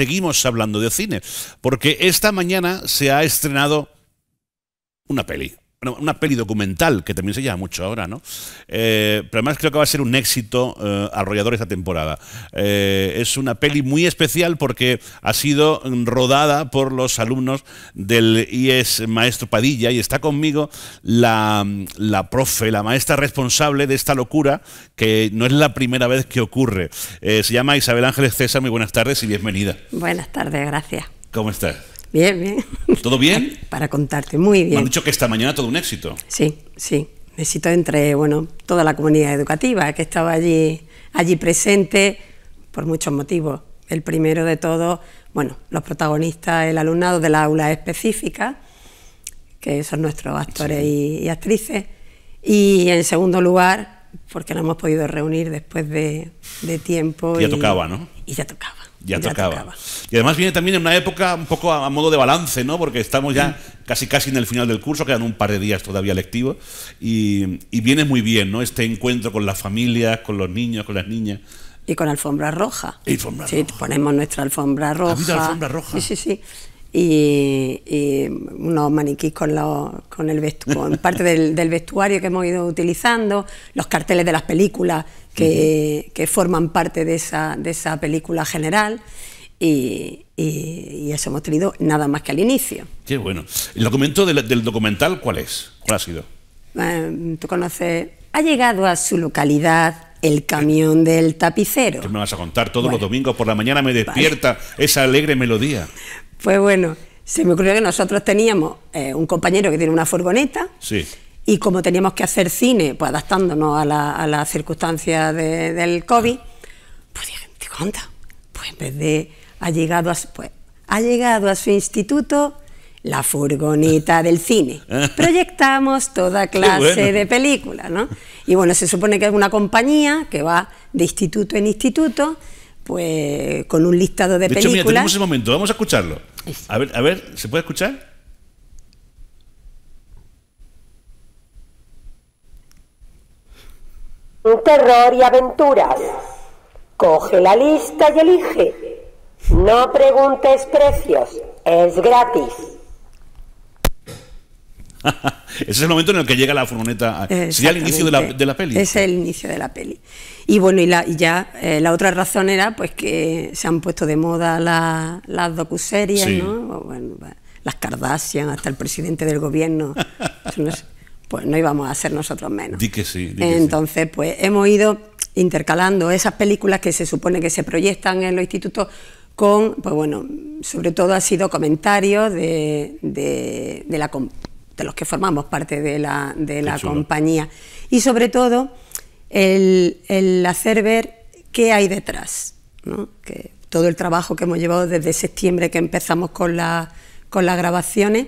seguimos hablando de cine, porque esta mañana se ha estrenado una peli una peli documental, que también se llama mucho ahora, ¿no? Eh, pero además creo que va a ser un éxito eh, arrollador esta temporada. Eh, es una peli muy especial porque ha sido rodada por los alumnos del IES Maestro Padilla y está conmigo la, la profe, la maestra responsable de esta locura, que no es la primera vez que ocurre. se llama Isabel Ángeles César, muy buenas tardes y bienvenida. Buenas tardes, gracias. ¿Cómo estás? Bien, bien. ¿Todo bien? Para contarte, muy bien. Me han dicho que esta mañana todo un éxito. Sí, sí. Éxito entre, bueno, toda la comunidad educativa que estaba allí, allí presente por muchos motivos. El primero de todos, bueno, los protagonistas, el alumnado de la aula específica, que son nuestros actores y, actrices. Y en segundo lugar, porque no hemos podido reunir después de, tiempo. ya tocaba, ¿no? Y ya tocaba. Ya, tocaba. Y además viene también en una época un poco a, modo de balance, ¿no? Porque estamos ya mm. casi casi en el final del curso, quedan un par de días todavía lectivos, y, viene muy bien, ¿no? Este encuentro con las familias, con los niños, con las niñas y con alfombra roja. Alfombra sí, ponemos nuestra alfombra roja. alfombra roja? Sí, sí, sí. Y, unos maniquís con, los, con, el parte del, del, vestuario que hemos ido utilizando, los carteles de las películas que, forman parte de esa, de esa película general. Y, eso hemos tenido nada más que al inicio. Qué bueno. ¿El documento del, documental cuál es? ¿Cuál ha sido? Eh, tú conoces. Ha llegado a su localidad el camión eh. del tapicero. ¿Qué me vas a contar? Todos los domingos por la mañana me despierta esa alegre melodía. Pues bueno, se me ocurrió que nosotros teníamos eh, un compañero que tiene una furgoneta. Sí y como teníamos que hacer cine, pues adaptándonos a, la, a las circunstancias del COVID, pues dije, ¿te cuenta? Pues en vez de ha llegado a, pues, ha llegado a su instituto la furgoneta del cine. Proyectamos toda clase de películas, ¿no? Y bueno, se supone que es una compañía que va de instituto en instituto, pues con un listado de, de películas. Hecho, mira, tenemos un momento, vamos a escucharlo. A ver, a ver, ¿se puede escuchar? Un terror y aventuras. Coge la lista y elige. No preguntes precios, es gratis. Ese es el momento en el que llega la furgoneta. Sería el inicio de la, peli. es el inicio de la peli. Y bueno, y, la, ya eh, la otra razón era pues que se han puesto de moda las docuseries, ¿no? las Kardashian, hasta el presidente del gobierno. pues no íbamos a ser nosotros menos. Di que Entonces, pues hemos ido intercalando esas películas que se supone que se proyectan en los institutos con, pues bueno, sobre todo ha sido comentarios de, de, de los que formamos parte de la, compañía y sobre todo el, hacer ver qué hay detrás, que todo el trabajo que hemos llevado desde septiembre que empezamos con, con las grabaciones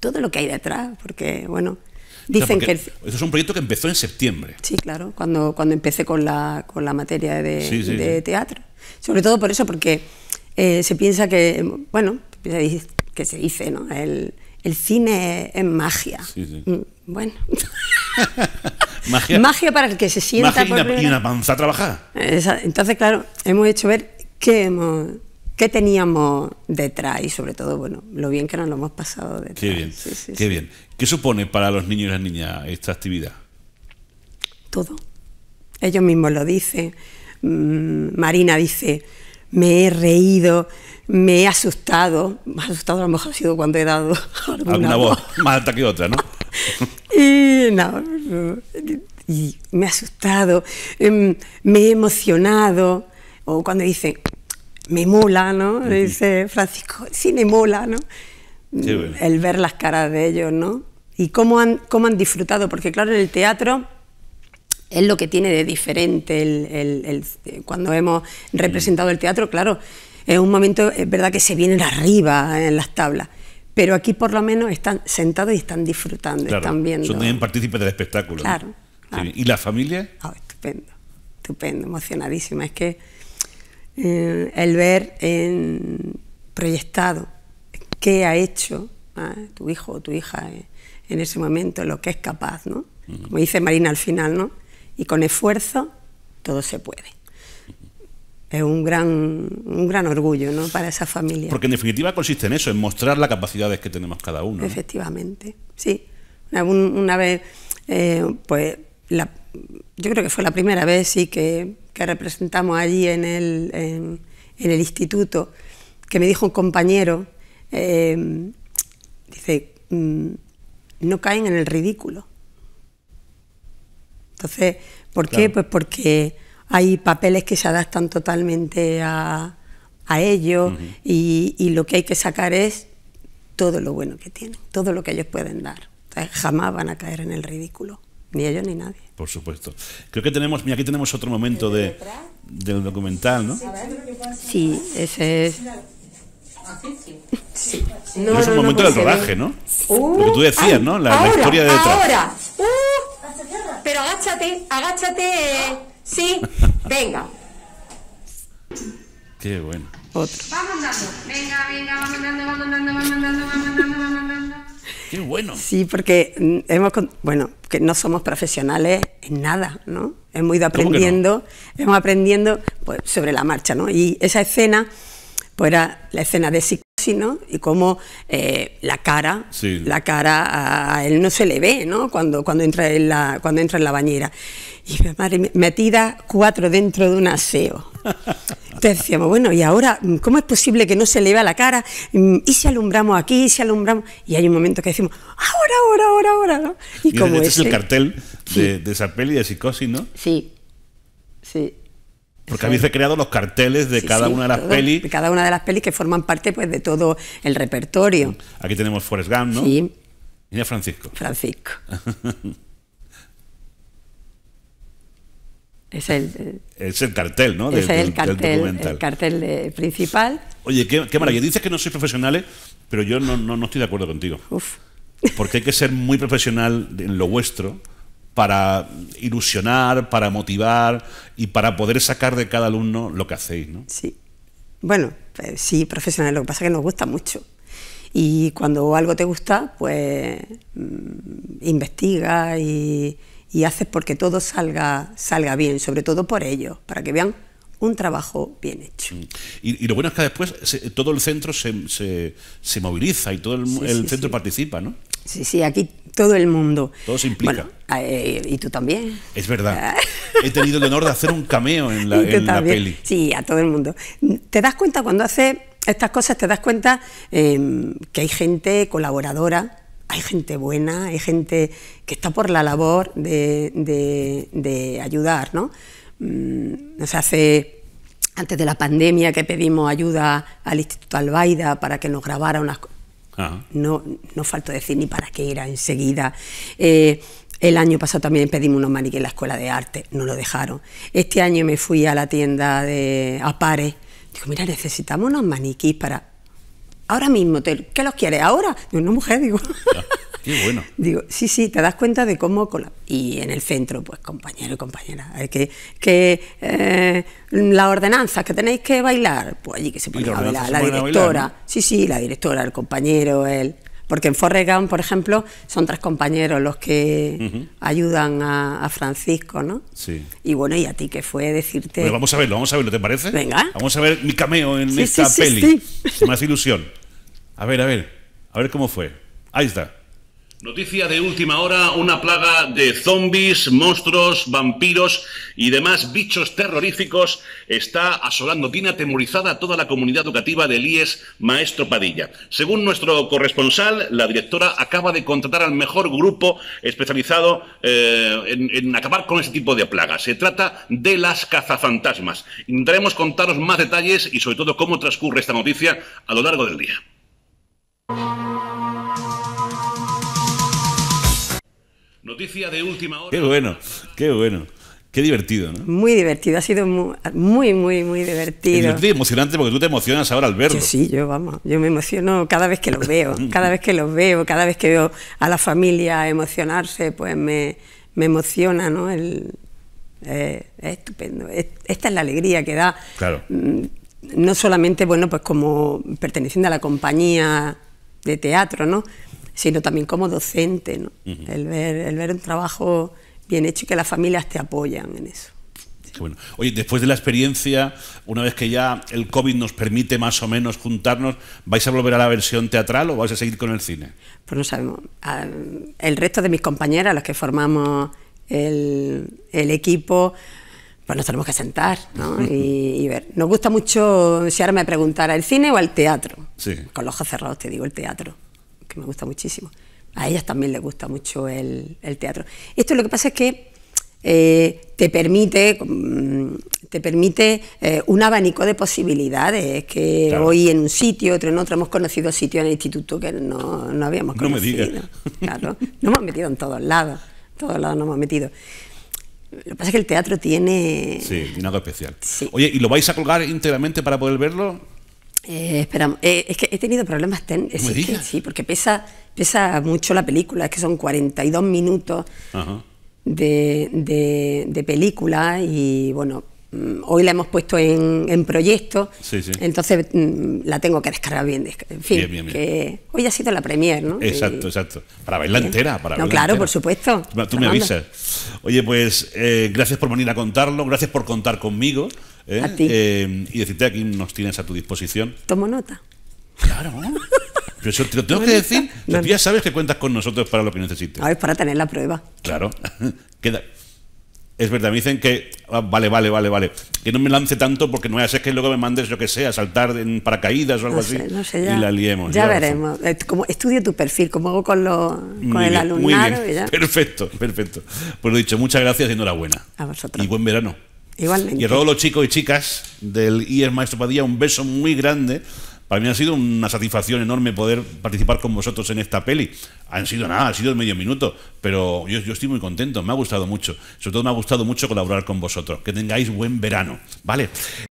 todo lo que hay detrás, porque, bueno, dicen que... Eso es un proyecto que empezó en septiembre. Sí, claro, cuando, cuando empecé con la, con la materia de, teatro. Sobre todo por eso, porque eh, se piensa que, bueno, que se dice, ¿no? El, el cine es magia. Mm, bueno. magia, magia para el que se sienta... y, una, panza a trabajar. Entonces, claro, hemos hecho ver qué hemos qué teníamos detrás y sobre todo, bueno, lo bien que nos lo hemos pasado detrás. Qué bien, qué bien. ¿Qué supone para los niños y las niñas esta actividad? Todo. Ellos mismos lo dicen. Mm, Marina dice, me he reído, me he asustado. Más Asustado a lo mejor ha sido cuando he dado alguna, voz. Más alta que otra, ¿no? y no, y me he asustado, em, me he emocionado. O cuando dicen, me mola, ¿no? Dice Francisco, sí me mola, ¿no? El ver las caras de ellos, ¿no? Y cómo han, cómo han disfrutado, porque claro, en el teatro es lo que tiene de diferente el, eh, cuando hemos representado el teatro, claro, es un momento, es verdad que se vienen arriba en las tablas, pero aquí por lo menos están sentados y están disfrutando, están viendo. Son también partícipes del espectáculo. Claro. ¿Y la familia? Oh, estupendo, estupendo, emocionadísima. Es que eh, el ver en proyectado qué ha hecho ah, tu hijo o tu hija eh, en ese momento, lo que es capaz, ¿no? Como dice Marina al final, ¿no? Y con esfuerzo todo se puede. Es un gran, un gran orgullo ¿no? para esa familia. Porque en definitiva consiste en eso, en mostrar las capacidades que tenemos cada uno. Efectivamente, sí. Una, vez, eh, pues yo creo que fue la primera vez sí que que representamos allí en el, en, el instituto, que me dijo un compañero, eh, dice, mm, no caen en el ridículo. Entonces, ¿por qué? Pues porque hay papeles que se adaptan totalmente a, a ellos y, y, lo que hay que sacar es todo lo bueno que tienen, todo lo que ellos pueden dar. jamás van a caer en el ridículo. Ni ellos ni nadie. Por supuesto. Creo que tenemos, mira, aquí tenemos otro momento de, del documental, ¿no? Sí, ese es... Sí. es un momento del rodaje, ¿no? Uh, Lo que tú decías, ¿no? La, historia de detrás. Ahora, uh, pero agáchate, agáchate. Sí, venga. Qué bueno. Otro. Vamos venga, venga, vamos andando, vamos andando, vamos andando, vamos andando, vamos andando. Qué bueno. Sí, porque mm, hemos, bueno, que no somos profesionales en nada, ¿no? Hemos ido aprendiendo, hemos aprendiendo pues, sobre la marcha, ¿no? Y esa escena, pues era la escena de sino Y cómo eh, la cara, la cara a, él no se le ve, ¿no? Cuando, cuando, entra en la, cuando entra en la bañera. Y mi madre, metida cuatro dentro de un aseo. Entonces decíamos, bueno, ¿y ahora cómo es posible que no se le vea la cara? Mm, ¿Y si alumbramos aquí? ¿Y si alumbramos? Y hay un momento que decimos, ahora, ahora, ahora, ahora, ¿no? Y como este es el cartel de, de esa peli de psicosis, ¿no? Sí, sí. Porque habéis recreado los carteles de cada una de las pelis. De cada una de las pelis que forman parte pues, de todo el repertorio. Mm. Aquí tenemos Forrest Gump, ¿no? Sí. Mira Francisco. Francisco. Es el, cartel, ¿no? Es el, cartel, el cartel eh, principal. Oye, qué, qué, maravilla. Dices que no sois profesionales, pero yo no, no, estoy de acuerdo contigo. Uf. Porque hay que ser muy profesional en lo vuestro para ilusionar, para motivar y para poder sacar de cada alumno lo que hacéis, ¿no? Sí. Bueno, pues sí, profesional, lo que pasa es que nos gusta mucho. Y cuando algo te gusta, pues mm, investiga y, haces porque todo salga, salga bien, sobre todo por ellos, para que vean un trabajo bien hecho. Mm. Y, lo bueno es que después todo el centro se, se, se moviliza y todo el, centro participa, ¿no? Sí, sí, aquí todo el mundo. Todo se implica. Eh, y tú también. Es verdad. Ah. He tenido el honor de hacer un cameo en la, peli. Sí, a todo el mundo. Te das cuenta cuando haces estas cosas, te das cuenta em, que hay gente colaboradora, hay gente buena, hay gente que está por la labor de, ayudar, ¿no? Mm, hace antes de la pandemia que pedimos ayuda al Instituto Albaida para que nos grabara unas no, no faltó decir ni para qué era enseguida. Eh, el año pasado también pedimos unos maniquíes en la escuela de arte, no lo dejaron. Este año me fui a la tienda de Apare. Digo, mira, necesitamos unos maniquíes para. Ahora mismo, ¿qué los quieres? ¿Ahora? Digo, no, mujer, digo. Digo, sí, sí, te das cuenta de cómo... Y en el centro, pues compañero y compañera, eh, que, que eh, la ordenanza que tenéis que bailar, pues allí que se pone a bailar, la directora, sí, sí, la directora, el compañero, él... Porque en Forrest por ejemplo, son tres compañeros los que ayudan a, Francisco, ¿no? Sí. Y bueno, y a ti que fue decirte... Pues vamos a verlo, vamos a verlo, ¿te parece? Venga. Vamos a ver mi cameo en esta peli. Sí, me hace ilusión. A ver, a ver, a ver cómo fue. Ahí está. Noticia de última hora, una plaga de zombies, monstruos, vampiros y demás bichos terroríficos está asolando, tiene atemorizada a toda la comunidad educativa del IES Maestro Padilla. Según nuestro corresponsal, la directora acaba de contratar al mejor grupo especializado eh, en, en, acabar con este tipo de plagas. Se trata de las cazafantasmas. Intentaremos contaros más detalles y sobre todo cómo transcurre esta noticia a lo largo del día. Noticia de última hora. Qué bueno, qué bueno. Qué divertido, ¿no? Muy divertido, ha sido muy, muy, muy, divertido. Es emocionante porque tú te emocionas ahora al verlo. sí, yo vamos, yo me emociono cada vez que los veo, cada vez que los veo, cada vez que veo a la familia emocionarse, pues me, me emociona, ¿no? El, eh, es estupendo. esta es la alegría que da. Claro. Mm, no solamente, bueno, pues como perteneciendo a la compañía de teatro, ¿no? sino también como docente, el, ver, un trabajo bien hecho y que las familias te apoyan en eso. Oye, después de la experiencia, una vez que ya el COVID nos permite más o menos juntarnos, ¿vais a volver a la versión teatral o vais a seguir con el cine? Pues no sabemos. Ah, el resto de mis compañeras, los que formamos el, equipo, pues nos tenemos que sentar ¿no? y, ver. Nos gusta mucho, si ahora me preguntara, ¿el cine o el teatro? Sí. Con los ojos cerrados te digo el teatro que me gusta muchísimo. A ellas también les gusta mucho el, teatro. Esto lo que pasa es que eh, te permite, mm, te permite eh, un abanico de posibilidades, que hoy en un sitio, otro en otro, hemos conocido sitios en el instituto que no, no habíamos no conocido. Claro, no hemos metido en todos lados, en todos lados nos hemos metido. Lo que pasa es que el teatro tiene... Sí, tiene algo especial. Oye, ¿y lo vais a colgar íntegramente para poder verlo? Eh, esperamos. Eh, es que he tenido problemas técnicos. Eh, sí, porque pesa, pesa mucho la película. Es que son 42 minutos de, de, película y bueno. Mm, hoy la hemos puesto en, en proyecto, sí, sí. entonces mm, la tengo que descargar bien. En fin, hoy ha sido la premier, ¿no? Exacto, exacto. Para verla entera. Para no, claro, por supuesto. Tú me avisas. Oye, pues gracias por venir a contarlo, gracias por contar conmigo. ¿Eh? Em, y decirte aquí nos tienes a tu disposición. Tomo nota. Claro. Pero eso te lo tengo que decir. Tú ya sabes que cuentas con nosotros para lo que necesites. es para tener la prueba. Claro. Queda. Es verdad, me dicen que. Ah, vale, vale, vale, vale. Que no me lance tanto porque no voy a ser que luego me mandes, yo que sea saltar en paracaídas o algo así. No sé, ya, y la liemos. Ya, veremos. Como, estudio tu perfil, como hago con, lo, con el alumnado. Perfecto, perfecto. Pues lo dicho, muchas gracias y enhorabuena. A vosotros. Y buen verano. Y a todos los chicos y chicas del IES Maestro Padilla, un beso muy grande. Para mí ha sido una satisfacción enorme poder participar con vosotros en esta peli. Han sido nada, han sido medio minuto, pero yo, yo, estoy muy contento, me ha gustado mucho. Sobre todo me ha gustado mucho colaborar con vosotros. Que tengáis buen verano, ¿vale?